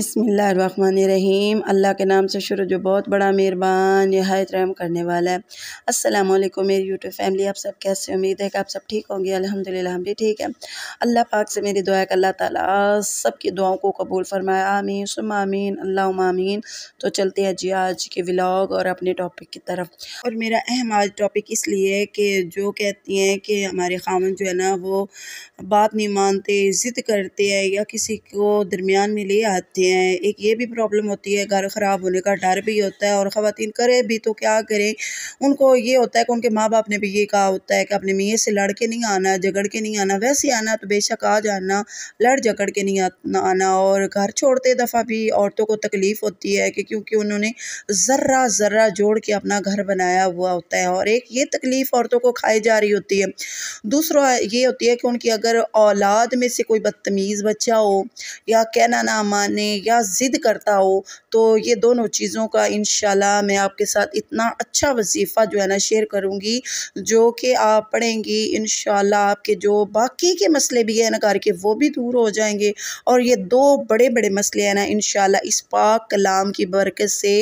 बिसमीम अल्लाह के नाम से शुरू जो बहुत बड़ा मेहरबान नहायत रहम करने वाला है अस्सलाम वालेकुम मेरी यूट्यूब फैमिली आप सब कैसे उम्मीद है कि आप सब ठीक होंगे अल्हम्दुलिल्लाह हम भी ठीक है अल्लाह पाक से मेरी दुआ है कि अल्लाह ताला की दुआओं को कबूल फरमाए आमीन सुम आमीन अल्लाह आमीन तो चलते हैं जी आज के व्लाग और अपने टॉपिक की तरफ और मेरा अहम आज टॉपिक इसलिए है कि जो कहती हैं कि हमारे खामन जो है ना वो बात नहीं मानते ज़िद करते हैं या किसी को दरमियान में ले आते हैं हैं एक ये भी प्रॉब्लम होती है घर ख़राब होने का डर भी होता है और ख़वान करें भी तो क्या करें उनको ये होता है कि उनके माँ बाप ने भी ये कहा होता है कि अपने मियाँ से लड़ के नहीं आना झगड़ के नहीं आना वैसे आना तो बेशक आ जाना लड़ झगड़ के नहीं आना और घर छोड़ते दफ़ा भी औरतों को तकलीफ़ होती है कि क्योंकि उन्होंने ज़र्रा ज़र्रा जोड़ के अपना घर बनाया हुआ होता है और एक ये तकलीफ़ औरतों को खाई जा रही होती है दूसरा ये होती है कि उनकी अगर औलाद में से कोई बदतमीज़ बच्चा हो या कहना ना माने या ज़िद करता हो तो ये दोनों चीज़ों का इन मैं आपके साथ इतना अच्छा वजीफ़ा जो है ना शेयर करूँगी जो कि आप पढ़ेंगी इन आपके जो बाकी के मसले भी है ना घर के वो भी दूर हो जाएंगे और ये दो बड़े बड़े मसले हैं ना इन इस पाक कलाम की बरकत से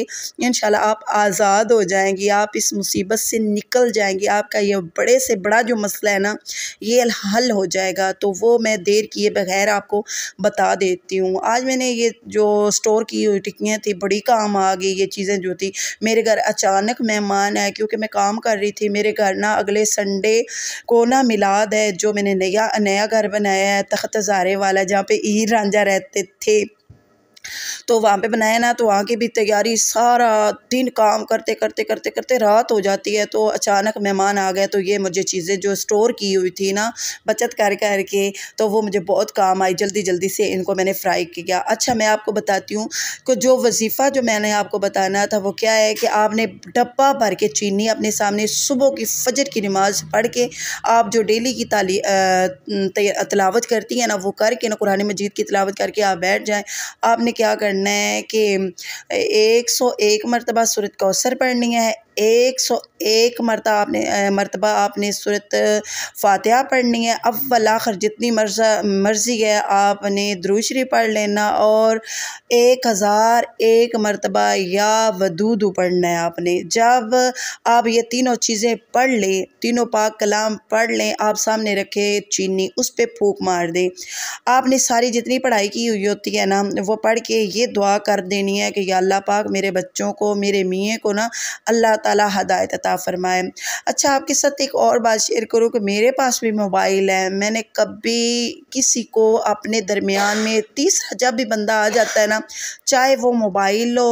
इन आप आज़ाद हो जाएंगी आप इस मुसीबत से निकल जाएंगी आपका ये बड़े से बड़ा जो मसला है ना ये हल हो जाएगा तो वो मैं देर किए बगैर आपको बता देती हूँ आज मैंने ये जो स्टोर की हुई टिक्कियाँ थी बड़ी काम आ गई ये चीज़ें जो थी मेरे घर अचानक मेहमान आए क्योंकि मैं काम कर रही थी मेरे घर ना अगले संडे को ना मिलाद है जो मैंने नया नया घर बनाया है तख्त हज़ारे वाला जहाँ पे ईर रांझा रहते थे तो वहाँ पे बनाया ना तो वहाँ की भी तैयारी सारा दिन काम करते करते करते करते रात हो जाती है तो अचानक मेहमान आ गए तो ये मुझे चीज़ें जो स्टोर की हुई थी ना बचत कर कर के तो वो मुझे बहुत काम आई जल्दी जल्दी से इनको मैंने फ्राई किया अच्छा मैं आपको बताती हूँ कि जो वजीफ़ा जो मैंने आपको बताना था वो क्या है कि आपने डब्बा भर के चीनी अपने सामने सुबह की फजर की नमाज़ पढ़ के आप जो डेली की ताली तलावत करती हैं ना वो करके ना कुरानी मजीद की तलावत करके आप बैठ जाएँ आपने क्या करना है कि एक सौ एक मरतबा सूरत कौसर पढ़नी है एक सौ एक मरतबा आपने मरतबा आपने सूरत फातिहा पढ़नी है अव्वल आखिर जितनी मर्जा मर्ज़ी है आपने द्रूशरी पढ़ लेना और एक हज़ार एक मरतबा या वदूदू पढ़ना है आपने जब आप ये तीनों चीज़ें पढ़ लें तीनों पाक कलाम पढ़ लें आप सामने रखे चीनी उस पर फूक मार दें आपने सारी जितनी पढ़ाई की हुई होती है ना वो पढ़ के ये दुआ कर देनी है कि अल्लाह पाक मेरे बच्चों को मेरे मियाँ को ना अल्लाह त ताला हदायत अता फ़रमाए अच्छा आपके साथ एक और बात शेयर करूँ कि मेरे पास भी मोबाइल है मैंने कभी किसी को अपने दरमियान में तीसरा जब भी बंदा आ जाता है ना चाहे वो मोबाइल हो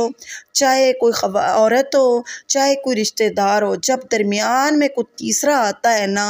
चाहे कोई औरत हो चाहे कोई रिश्तेदार हो जब दरमियान में कोई तीसरा आता है ना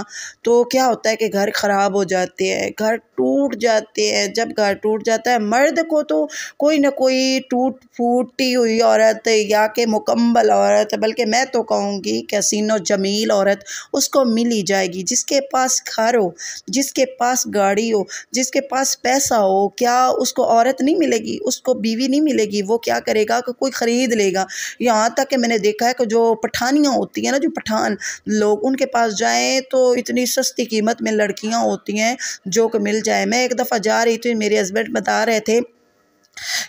तो क्या होता है कि घर ख़राब हो जाते हैं घर टूट जाते हैं जब घर टूट जाता है मर्द को तो कोई ना कोई टूट फूटी हुई औरत या कि मुकम्मल औरत बल्कि मैं तो तो कहूँगी कैसीनो जमील औरत उसको मिल ही जाएगी जिसके पास घर हो जिसके पास गाड़ी हो जिसके पास पैसा हो क्या उसको औरत नहीं मिलेगी उसको बीवी नहीं मिलेगी वो क्या करेगा कि कोई ख़रीद लेगा यहाँ तक कि मैंने देखा है कि जो पठानियाँ होती हैं ना जो पठान लोग उनके पास जाएँ तो इतनी सस्ती कीमत में लड़कियाँ होती हैं जो कि मिल जाए मैं एक दफ़ा जा रही थी मेरे हस्बैंड बता रहे थे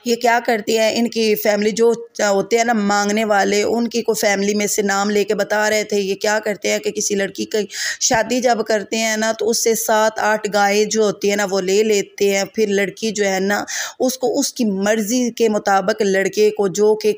ये क्या करती है इनकी फैमिली जो होते हैं ना मांगने वाले उनकी को फैमिली में से नाम लेके बता रहे थे ये क्या करते हैं कि किसी लड़की की शादी जब करते हैं ना तो उससे सात आठ गायें जो होती है ना वो ले लेते हैं फिर लड़की जो है ना उसको उसकी मर्ज़ी के मुताबिक लड़के को जो के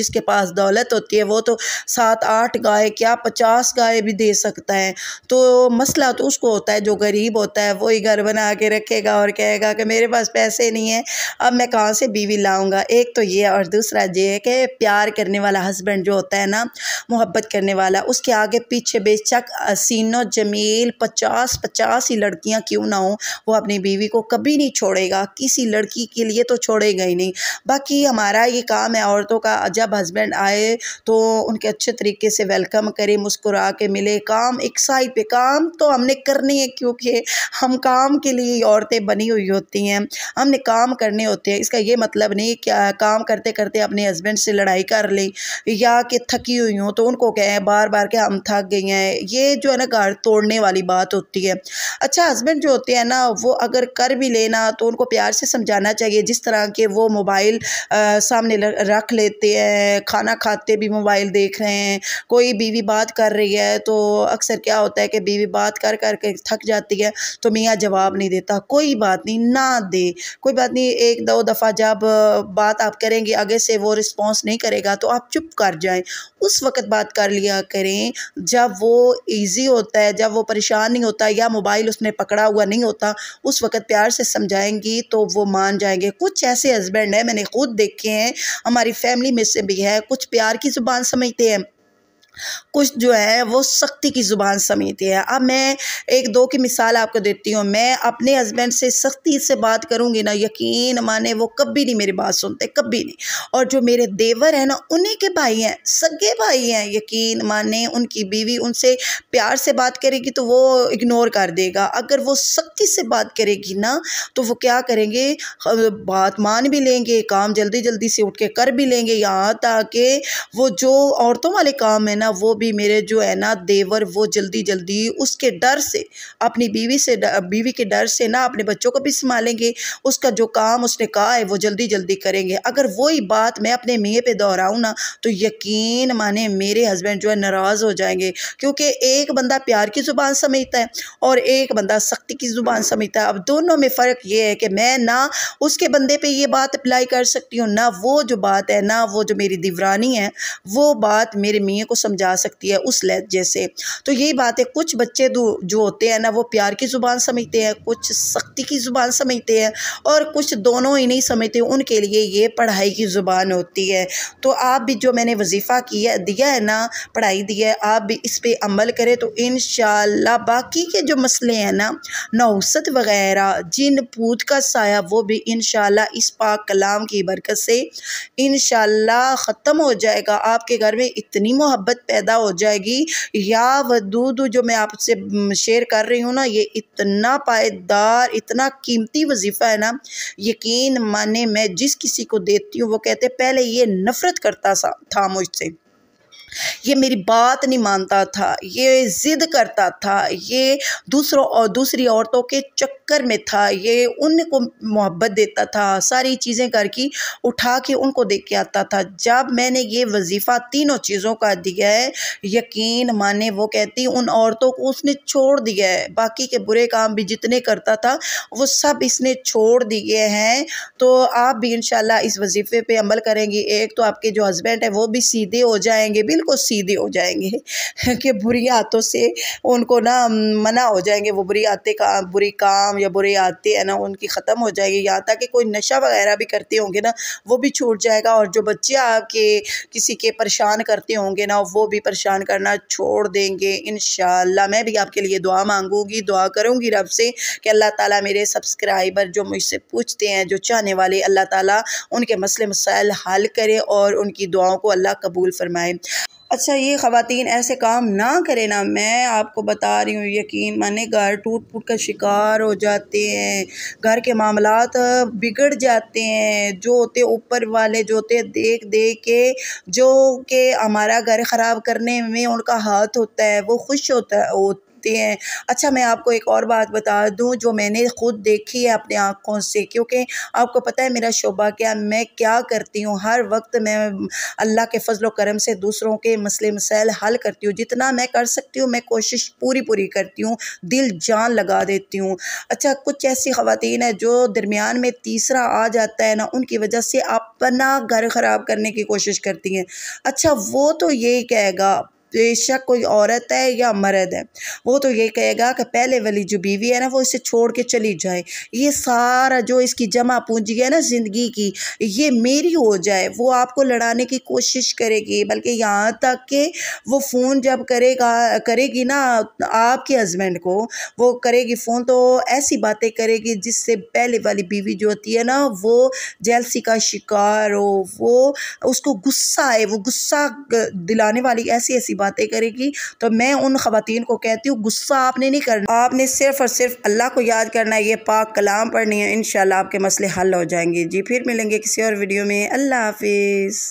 जिसके पास दौलत होती है वो तो सात आठ गाय क्या पचास गाय भी दे सकता है तो मसला तो उसको होता है जो गरीब होता है वही घर बना के रखेगा और कहेगा कि मेरे पास पैसे नहीं है अब मैं कहाँ गांव से बीवी लाऊंगा एक तो ये और दूसरा ये है कि प्यार करने वाला हस्बैंड जो होता है ना मोहब्बत करने वाला उसके आगे पीछे बेचक सीनो जमील पचास पचास ही लड़कियां क्यों ना हो वो अपनी बीवी को कभी नहीं छोड़ेगा किसी लड़की के लिए तो छोड़ेगा ही नहीं बाकी हमारा ये काम है औरतों का जब हस्बैंड आए तो उनके अच्छे तरीके से वेलकम करें मुस्कुरा के मिले काम एक साइड पे काम तो हमने करनी है क्योंकि हम काम के लिए औरतें बनी हुई होती हैं हमने काम करने होते हैं इसका ये मतलब नहीं क्या काम करते करते अपने हस्बैंड से लड़ाई कर लें या कि थकी हुई हूँ तो उनको कहें बार बार के हम थक गई हैं ये जो है ना घर तोड़ने वाली बात होती है अच्छा हस्बैंड जो होते हैं ना वो अगर कर भी लेना तो उनको प्यार से समझाना चाहिए जिस तरह के वो मोबाइल सामने रख लेते हैं खाना खाते भी मोबाइल देख रहे हैं कोई बीवी बात कर रही है तो अक्सर क्या होता है कि बीवी बात कर कर के थक जाती है तो मियाँ जवाब नहीं देता कोई बात नहीं ना दे कोई बात नहीं एक दो दफ़ा जब बात आप करेंगे आगे से वो रिस्पॉन्स नहीं करेगा तो आप चुप कर जाएं उस वक्त बात कर लिया करें जब वो ईजी होता है जब वो परेशान नहीं होता या मोबाइल उसने पकड़ा हुआ नहीं होता उस वक्त प्यार से समझाएंगी तो वो मान जाएंगे कुछ ऐसे हस्बैंड हैं मैंने खुद देखे हैं हमारी फैमिली में से भी है कुछ प्यार की ज़ुबान समझते हैं कुछ जो है वो सख्ती की ज़ुबान समेत है अब मैं एक दो की मिसाल आपको देती हूँ मैं अपने हस्बैंड से सख्ती से बात करूँगी ना यकीन माने वो कभी नहीं मेरी बात सुनते कभी नहीं और जो मेरे देवर हैं ना उन्हीं के भाई हैं सगे भाई हैं यकीन माने उनकी बीवी उनसे प्यार से बात करेगी तो वो इग्नोर कर देगा अगर वो सख्ती से बात करेगी ना तो वो क्या करेंगे बात मान भी लेंगे काम जल्दी जल्दी से उठ के कर भी लेंगे यहाँ ताकि वो जो औरतों वाले काम है ना वो भी मेरे जो है ना देवर वो जल्दी जल्दी उसके डर से अपनी बीवी से बीवी के डर से ना अपने बच्चों को भी संभालेंगे उसका जो काम उसने कहा है वो जल्दी जल्दी करेंगे अगर वही बात मैं अपने मियाँ पे दोहराऊँ ना तो यकीन माने मेरे हस्बैंड जो है नाराज़ हो जाएंगे क्योंकि एक बंदा प्यार की ज़ुबान समझता है और एक बंदा सख्ती की ज़ुबान समझता है अब दोनों में फ़र्क ये है कि मैं ना उसके बंदे पर ये बात अप्लाई कर सकती हूँ ना वो जो बात है ना वो जो मेरी दीवरानी है वो बात मेरे मियाँ को समझ समझा सकती है उस लहजे से तो यही बात है कुछ बच्चे जो होते हैं ना वो प्यार की ज़ुबान समझते हैं कुछ सख्ती की ज़ुबान समझते हैं और कुछ दोनों ही नहीं समझते उनके लिए ये पढ़ाई की ज़ुबान होती है तो आप भी जो मैंने वजीफ़ा किया दिया है ना पढ़ाई दिया है आप भी इस पर अमल करें तो इन बाकी के जो मसले हैं ना नौसत वगैरह जिन पूत का साया वो भी इन इस पाक कलाम की बरकत से इन ख़त्म हो जाएगा आपके घर में इतनी मोहब्बत पैदा हो जाएगी या दूध जो मैं आपसे शेयर कर रही हूँ ना ये इतना पायदार इतना कीमती वजीफ़ा है ना यकीन माने मैं जिस किसी को देती हूँ वो कहते पहले ये नफ़रत करता था मुझसे ये मेरी बात नहीं मानता था ये ज़िद करता था ये दूसरों और दूसरी औरतों के चक्कर में था ये उनको मोहब्बत देता था सारी चीज़ें करके की उठा के उनको दे के आता था जब मैंने ये वजीफ़ा तीनों चीज़ों का दिया है यकीन माने वो कहती उन औरतों को उसने छोड़ दिया है बाकी के बुरे काम भी जितने करता था वो सब इसने छोड़ दिए हैं तो आप भी इन इस वजीफ़े पर अमल करेंगी एक तो आपके जो हस्बैंड है वो भी सीधे हो जाएंगे बिल्कुल बिल्कुल सीधे हो जाएंगे कि बुरी आदतों से उनको ना मना हो जाएंगे वो बुरी आते का बुरी काम या बुरे आते हैं ना उनकी ख़त्म हो जाएगी यहाँ तक कि कोई नशा वगैरह भी करते होंगे ना वो भी छूट जाएगा और जो बच्चे आपके किसी के परेशान करते होंगे ना वो भी परेशान करना छोड़ देंगे इन मैं भी आपके लिए दुआ मांगूंगी दुआ करूँगी रब से कि अल्लाह ताली मेरे सब्सक्राइबर जो मुझसे पूछते हैं जो चाहने वाले अल्लाह ताली उनके मसले मसाइल हल करें और उनकी दुआओं को अल्लाह कबूल फरमाए अच्छा ये ख़वातीन ऐसे काम ना करें ना मैं आपको बता रही हूँ यकीन माने घर टूट फूट का शिकार हो जाते हैं घर के मामला बिगड़ जाते हैं जो होते ऊपर वाले जो होते देख देख के जो के हमारा घर ख़राब करने में उनका हाथ होता है वो खुश होता है सकते हैं अच्छा मैं आपको एक और बात बता दूँ जो मैंने ख़ुद देखी है अपने आँखों से क्योंकि आपको पता है मेरा शोबा क्या मैं क्या करती हूँ हर वक्त मैं अल्लाह के फजल करम से दूसरों के मसले मसाइल हल करती हूँ जितना मैं कर सकती हूँ मैं कोशिश पूरी पूरी करती हूँ दिल जान लगा देती हूँ अच्छा कुछ ऐसी खातन है जो दरमियान में तीसरा आ जाता है ना उनकी वजह से अपना घर ख़राब करने की कोशिश करती हैं अच्छा वो तो यही कहेगा बेशक तो कोई औरत है या मर्द है वो तो ये कहेगा कि पहले वाली जो बीवी है ना वो इसे छोड़ के चली जाए ये सारा जो इसकी जमा पूंजी है ना ज़िंदगी की ये मेरी हो जाए वो आपको लड़ाने की कोशिश करेगी बल्कि यहाँ तक कि वो फ़ोन जब करेगा करेगी ना आपके हस्बैंड को वो करेगी फ़ोन तो ऐसी बातें करेगी जिससे पहले वाली बीवी जो होती है ना वो जेलसी का शिकार हो वो उसको गुस्सा आए वो गुस्सा दिलाने वाली ऐसी ऐसी बातें करेगी तो मैं उन खातन को कहती हूँ गुस्सा आपने नहीं करना आपने सिर्फ और सिर्फ अल्लाह को याद करना है ये पाक कलाम पढ़नी है इन आपके मसले हल हो जाएंगे जी फिर मिलेंगे किसी और वीडियो में अल्लाह हाफिज़